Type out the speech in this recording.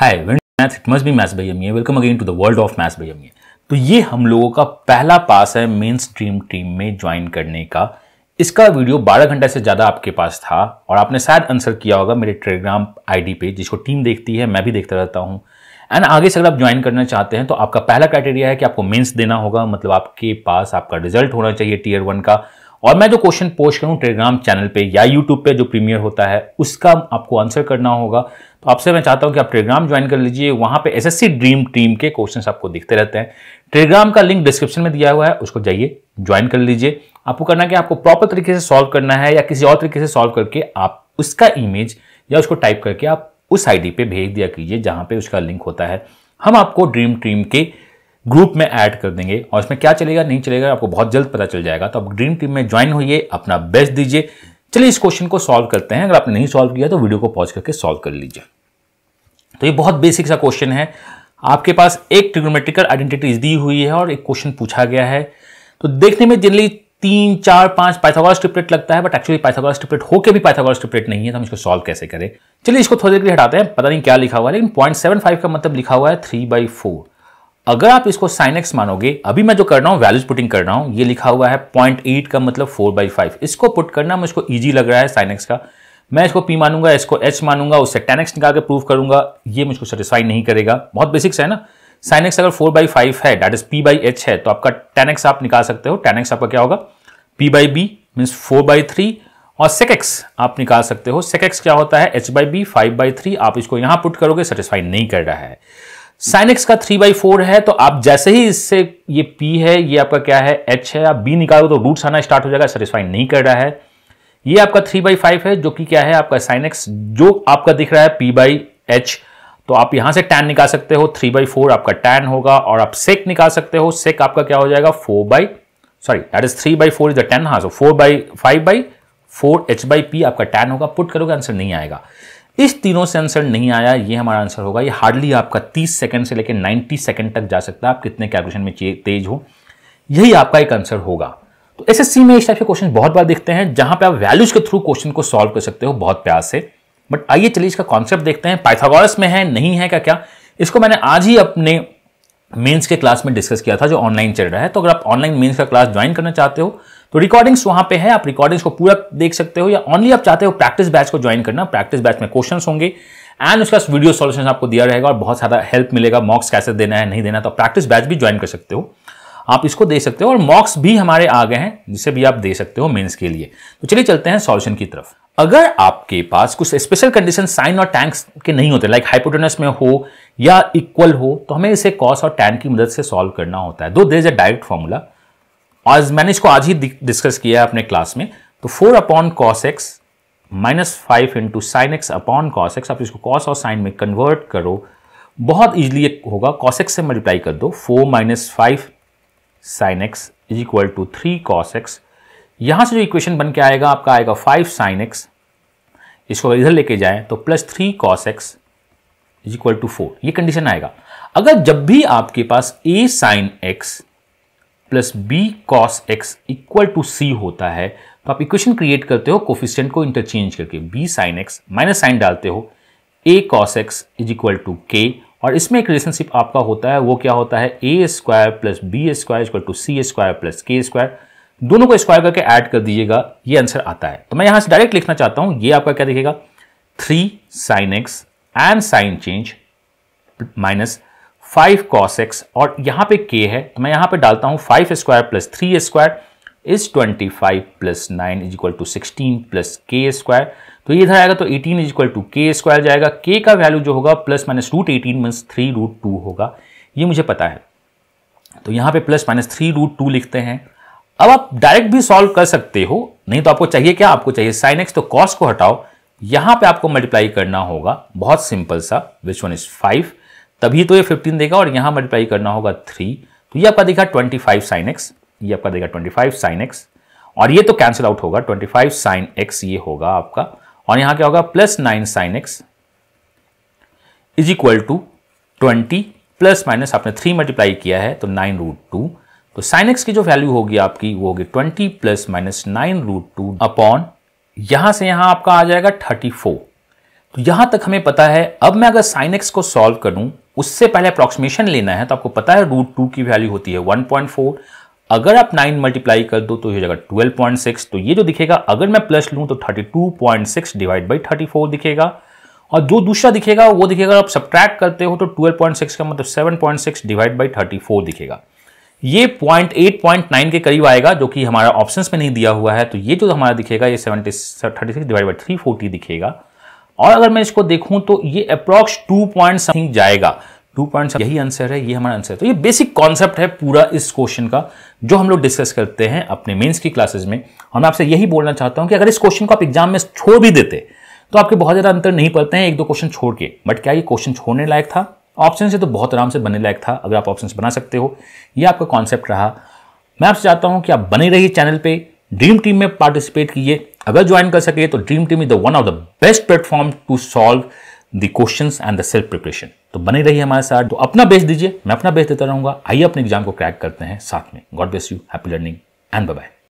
hi maths it must be maths भाई अमी welcome again to the world of maths भाई अमी तो ये हम लोगों का पहला पास है मेन स्ट्रीम टीम में ज्वाइन करने का इसका वीडियो 12 घंटे से ज़्यादा आपके पास था और आपने शायद आंसर किया होगा मेरे टेलीग्राम आईडी पे जिसको टीम देखती है मैं भी देखता रहता हूँ एंड आगे से अगर आप ज्वाइन करना चाहते हैं तो आपका पहला क्राइटेरिया है कि आपको मेन्स देना होगा मतलब आपके पास आपका रिजल्ट होना चाहिए टीयर वन का और मैं जो क्वेश्चन पोस्ट करूँ टेलीग्राम चैनल पे या यूट्यूब पे जो प्रीमियर होता है उसका आपको आंसर करना होगा तो आपसे मैं चाहता हूँ कि आप टेलीग्राम ज्वाइन कर लीजिए वहाँ पे एसएससी ड्रीम टीम के क्वेश्चन आपको दिखते रहते हैं टेलीग्राम का लिंक डिस्क्रिप्शन में दिया हुआ है उसको जाइए ज्वाइन कर लीजिए आपको करना क्या आपको प्रॉपर तरीके से सॉल्व करना है या किसी और तरीके से सॉल्व करके आप उसका इमेज या उसको टाइप करके आप उस आईडी पे भेज दिया कीजिए जहां पे उसका लिंक होता है हम आपको ड्रीम टीम के ग्रुप में ऐड कर देंगे और इसमें क्या चलेगा नहीं चलेगा आपको बहुत जल्द पता चल जाएगा तो आप ड्रीम टीम में ज्वाइन होइए अपना बेस्ट दीजिए चलिए इस क्वेश्चन को सॉल्व करते हैं अगर आपने नहीं सॉल्व किया तो वीडियो को पॉज करके सॉल्व कर लीजिए तो ये बहुत बेसिक सा क्वेश्चन है आपके पास एक ट्रिग्नोमेट्रिकल आइडेंटिटीज दी हुई है और एक क्वेश्चन पूछा गया है तो देखने में जनरली तीन चार पांच पाइथागोरस ट्रिपलेट लगता है बट एक्चुअली पाइथागोरस ट्रिपलेट होकर भी पाइथागोरस ट्रिपलेट नहीं है तो हम इसको सॉल्व कैसे करें चलिए इसको थोड़ी देर के लिए हटाते हैं पता नहीं क्या लिखा हुआ है लेकिन पॉइंट सेवन फाइव का मतलब लिखा हुआ है थ्री बाई फोर अगर आप इसको साइन एक्स मानोगे अभी मैं जो कर रहा हूं वैल्यूज पुटिंग कर रहा हूं ये लिखा हुआ है पॉइंट एट का मतलब फोर बाई फाइव इसको पुट करना मुझको ईजी लग रहा है साइन एक्स का मैं इसको पी मानूंगा इसको एच मानूंगा उससे टेन एक्स निकाल के प्रूव करूंगा ये मुझको सेटिस्फाई नहीं करेगा बहुत बेसिक्स है ना साइन एक्स अगर फोर बाई फाइव है that is p by h है तो आपका टेन एक्स आप निकाल सकते हो टेन एक्स आपका क्या होगा p by b means four by three और सेक एक्स आप निकाल सकते हो सेक एक्स क्या होता है h by b five by three आप इसको यहां पुट करोगे सेटिस्फाई नहीं कर रहा है साइन एक्स का थ्री बाई फोर है तो आप जैसे ही इससे ये पी है ये आपका क्या है एच है आप बी निकालो तो रूट्स आना स्टार्ट हो जाएगा सेटिस्फाई नहीं कर रहा है ये आपका थ्री बाई फाइव है जो कि क्या है आपका साइन एक्स जो आपका दिख रहा है पी बाई एच तो आप यहां से टैन निकाल सकते हो थ्री बाई फोर आपका टैन होगा और आप सेक निकाल सकते हो सेक आपका क्या हो जाएगा four by sorry that is three by four is the tan हाँ so four by five by four h by p आपका टैन होगा पुट करोगे आंसर नहीं आएगा इस तीनों से आंसर नहीं आया ये हमारा आंसर होगा ये हार्डली आपका 30 सेकंड से लेकर 90 सेकंड तक जा सकता है आप कितने कैलकुलेशन में तेज हो यही आपका एक आंसर होगा तो एसएससी में इस टाइप के क्वेश्चन बहुत बार देखते हैं जहां पे आप वैल्यूज के थ्रू क्वेश्चन को सॉल्व कर सकते हो बहुत प्यार से बट आइए चलिए इसका कॉन्सेप्ट देखते हैं पाइथागोरस में है नहीं है क्या क्या इसको मैंने आज ही अपने मेंस के क्लास में डिस्कस किया था जो ऑनलाइन चल रहा है तो अगर आप ऑनलाइन मेंस का क्लास ज्वाइन करना चाहते हो तो रिकॉर्डिंग्स वहां पे है आप रिकॉर्डिंग्स को पूरा देख सकते हो या ओनली आप चाहते हो प्रैक्टिस बैच को ज्वाइन करना प्रैक्टिस बैच में क्वेश्चन होंगे एंड उसका वीडियो सॉल्यूशन आपको दिया रहेगा और बहुत सारा हेल्प मिलेगा मॉक्स कैसे देना है नहीं देना तो प्रैक्टिस बैच भी ज्वाइन कर सकते हो आप इसको दे सकते हो और मॉक्स भी हमारे आ गए हैं जिसे भी आप दे सकते हो मेंस के लिए तो चलिए चलते हैं सॉल्यूशन की तरफ अगर आपके पास कुछ स्पेशल कंडीशन साइन और टैंक्स के नहीं होते लाइक हाइपोटेनस में हो या इक्वल हो तो हमें इसे कॉस और टैन की मदद से सॉल्व करना होता है दो there is a direct formula आज मैंने इसको आज ही डिस्कस किया है अपने क्लास में तो four upon cos x minus five into sine x upon cos x आप इसको कॉस और साइन में कन्वर्ट करो बहुत ईजिली होगा कॉस एक्स से मल्टीप्लाई कर दो four minus five sine x is equal to three cos x यहाँ से जो इक्वेशन बन के आएगा आपका आएगा फाइव साइन एक्स इसको इधर लेके जाएं तो plus three cos x is equal to four ये कंडीशन आएगा अगर जब भी आपके पास a sine x plus b cos x equal to c होता है तो आप इक्वेशन क्रिएट करते हो कोफिशियंट को इंटरचेंज करके b sine x minus sine डालते हो a cos x is equal to k और इसमें एक रिलेशनशिप आपका होता है वो क्या होता है a square plus b square equal to c square plus k square दोनों को स्क्वायर करके ऐड कर दीजिएगा ये आंसर आता है तो मैं यहां से डायरेक्ट लिखना चाहता हूं ये आपका क्या दिखेगा three sine x and sign change minus five cos x और यहां पे के है तो मैं यहां पे डालता हूं five square plus three square is twenty five plus nine is equal to sixteen plus k square तो ये इधर आएगा तो eighteen is equal to k square जाएगा के का वैल्यू जो होगा plus minus root eighteen minus three root two होगा ये मुझे पता है तो यहाँ पे plus minus three root two लिखते हैं अब आप डायरेक्ट भी सॉल्व कर सकते हो नहीं तो आपको चाहिए क्या आपको चाहिए साइन एक्स तो कॉस को हटाओ यहाँ पे आपको मल्टीप्लाई करना होगा बहुत सिंपल सा विच वन इज फाइव तभी तो ये फिफ्टीन देगा और यहाँ मल्टीप्लाई करना होगा थ्री तो ये आपका दिखा ट्वेंटी फाइव साइन एक्स ये आपका देगा 25 साइन एक्स और ये तो कैंसिल आउट होगा 25 साइन एक्स ये होगा आपका और यहां क्या होगा plus nine sine x is equal to twenty plus minus आपने थ्री मल्टीप्लाई किया है तो नाइन रूट टू तो साइन एक्स की जो वैल्यू होगी आपकी वो होगी twenty plus minus nine root two upon यहां से यहां आपका आ जाएगा थर्टी फोर तो यहां तक हमें पता है अब मैं अगर साइन एक्स को सॉल्व करूं उससे पहले अप्रोक्सीमेशन लेना है तो आपको पता है रूट टू की वैल्यू होती है वन पॉइंट फोर अगर आप नाइन मल्टीप्लाई कर दो तो ये जगह ट्वेल्व पॉइंट सिक्स तो ये जो दिखेगा अगर मैं प्लस लूँ तो thirty two point six divide by thirty four दिखेगा और जो दूसरा दिखेगा वो दिखेगा अगर आप सब्ट्रैक्ट करते हो तो ट्वेल्व पॉइंट सिक्स का मतलब seven point six divide by thirty four दिखेगा ये पॉइंट एट पॉइंट नाइन के करीब आएगा जो कि हमारा ऑप्शन में नहीं दिया हुआ है तो ये जो हमारा दिखेगा ये seventy thirty six divide by three forty दिखेगा और अगर मैं इसको देखूँ तो ये अप्रॉक्स टू पॉइंट जाएगा टू पॉइंट यही आंसर है ये हमारा आंसर है तो ये बेसिक कॉन्सेप्ट है पूरा इस क्वेश्चन का जो हम लोग डिस्कस करते हैं अपने मेंस की क्लासेस में और मैं आपसे यही बोलना चाहता हूं कि अगर इस क्वेश्चन को आप एग्जाम में छोड़ भी देते तो आपके बहुत ज़्यादा अंतर नहीं पड़ते हैं एक दो क्वेश्चन छोड़ के बट क्या ये क्वेश्चन छोड़ने लायक था ऑप्शन से तो बहुत आराम से बनने लायक था अगर आप ऑप्शन बना सकते हो ये आपका कॉन्सेप्ट रहा मैं आपसे चाहता हूँ कि आप बने रहिए चैनल पर ड्रीम टीम में पार्टिसिपेट कीजिए अगर ज्वाइन कर सके तो dream team is the one of the best platform to solve the question and the self preparation तो बने रहिए हमारे साथ तो अपना बेस्ट दीजिए मैं अपना बेस्ट देता रहूंगा आइए अपने एग्जाम को क्रैक करते हैं साथ में God bless you happy learning and bye